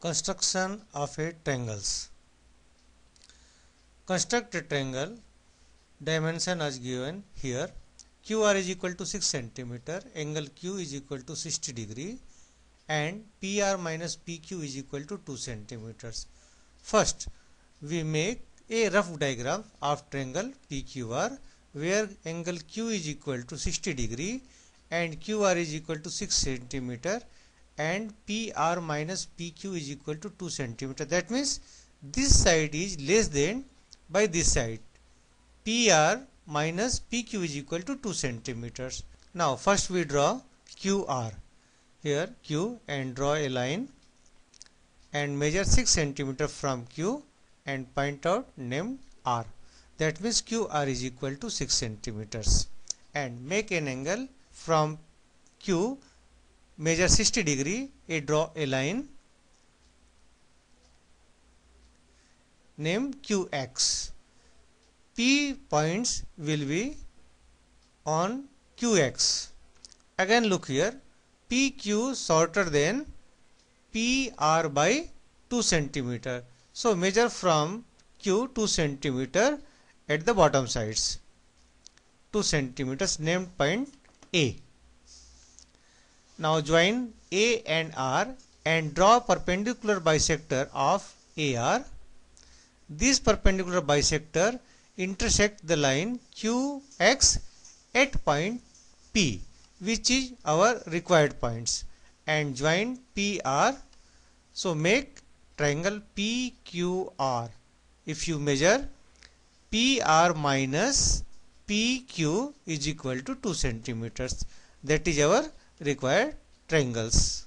Construction of a triangles. Construct a triangle. Dimension as given here. QR is equal to 6 centimeter. Angle Q is equal to 60 degree. And PR minus PQ is equal to 2 centimeters. First, we make a rough diagram of triangle PQR where angle Q is equal to 60 degree and QR is equal to 6 centimeter and PR minus PQ is equal to 2 centimeter. That means this side is less than by this side. PR minus PQ is equal to 2 centimeters. Now first we draw QR. Here Q and draw a line and measure 6 centimeter from Q and point out named R. That means QR is equal to 6 centimeters and make an angle from Q measure 60 degree a draw a line name qx p points will be on qx again look here pq shorter than pr by 2 centimeter so measure from q 2 centimeter at the bottom sides 2 centimeters named point a now join A and R and draw perpendicular bisector of AR. This perpendicular bisector intersect the line QX at point P which is our required points and join PR. So make triangle PQR. If you measure PR minus PQ is equal to 2 centimeters. That is our require triangles